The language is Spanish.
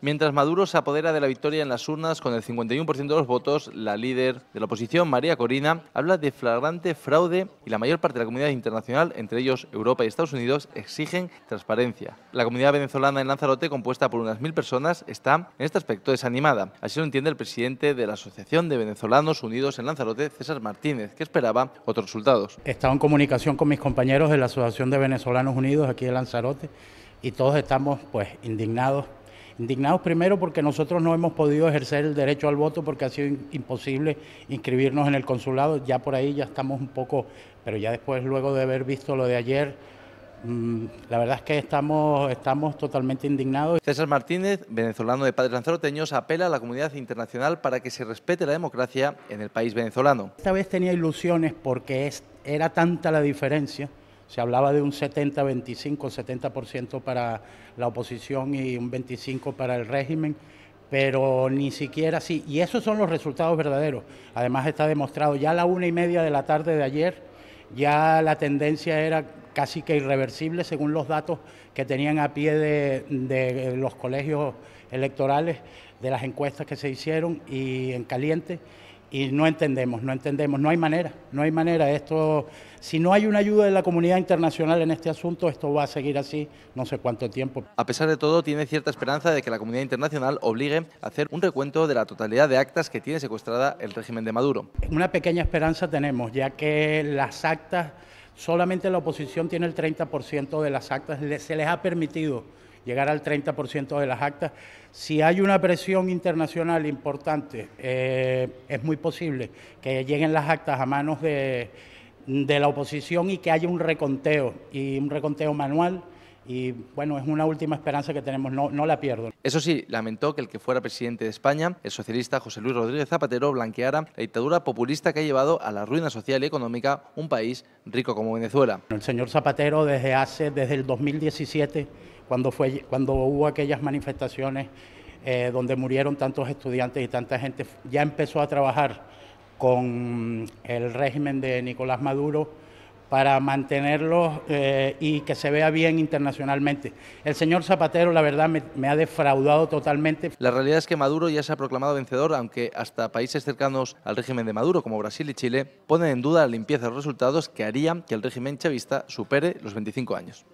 Mientras Maduro se apodera de la victoria en las urnas con el 51% de los votos, la líder de la oposición, María Corina, habla de flagrante fraude y la mayor parte de la comunidad internacional, entre ellos Europa y Estados Unidos, exigen transparencia. La comunidad venezolana en Lanzarote, compuesta por unas mil personas, está en este aspecto desanimada. Así lo entiende el presidente de la Asociación de Venezolanos Unidos en Lanzarote, César Martínez, que esperaba otros resultados. He estado en comunicación con mis compañeros de la Asociación de Venezolanos Unidos aquí en Lanzarote y todos estamos pues indignados Indignados primero porque nosotros no hemos podido ejercer el derecho al voto porque ha sido imposible inscribirnos en el consulado. Ya por ahí ya estamos un poco, pero ya después, luego de haber visto lo de ayer, mm, la verdad es que estamos, estamos totalmente indignados. César Martínez, venezolano de padres lanzaroteños, apela a la comunidad internacional para que se respete la democracia en el país venezolano. Esta vez tenía ilusiones porque era tanta la diferencia se hablaba de un 70-25, 70%, para la oposición y un 25% para el régimen, pero ni siquiera así. Y esos son los resultados verdaderos. Además está demostrado, ya a la una y media de la tarde de ayer, ya la tendencia era casi que irreversible según los datos que tenían a pie de los colegios electorales, de las encuestas que se hicieron y en caliente y no entendemos, no entendemos, no hay manera, no hay manera. Esto, si no hay una ayuda de la comunidad internacional en este asunto, esto va a seguir así no sé cuánto tiempo. A pesar de todo, tiene cierta esperanza de que la comunidad internacional obligue a hacer un recuento de la totalidad de actas que tiene secuestrada el régimen de Maduro. Una pequeña esperanza tenemos, ya que las actas, solamente la oposición tiene el 30% de las actas, se les ha permitido llegar al 30% de las actas. Si hay una presión internacional importante, eh, es muy posible que lleguen las actas a manos de, la oposición y que haya un reconteo, y un reconteo manual. Y bueno, es una última esperanza que tenemos, no la pierdo. Eso sí, lamentó que el que fuera presidente de España, el socialista José Luis Rodríguez Zapatero, blanqueara la dictadura populista que ha llevado a la ruina social y económica un país rico como Venezuela. El señor Zapatero desde hace, desde el 2017, cuando, fue, cuando hubo aquellas manifestaciones eh, donde murieron tantos estudiantes y tanta gente, ya empezó a trabajar con el régimen de Nicolás Maduro para mantenerlo eh, y que se vea bien internacionalmente. El señor Zapatero, la verdad, me, me, ha defraudado totalmente. La realidad es que Maduro ya se ha proclamado vencedor, aunque hasta países cercanos al régimen de Maduro, como Brasil y Chile, ponen en duda la limpieza de los resultados que harían que el régimen chavista supere los 25 años.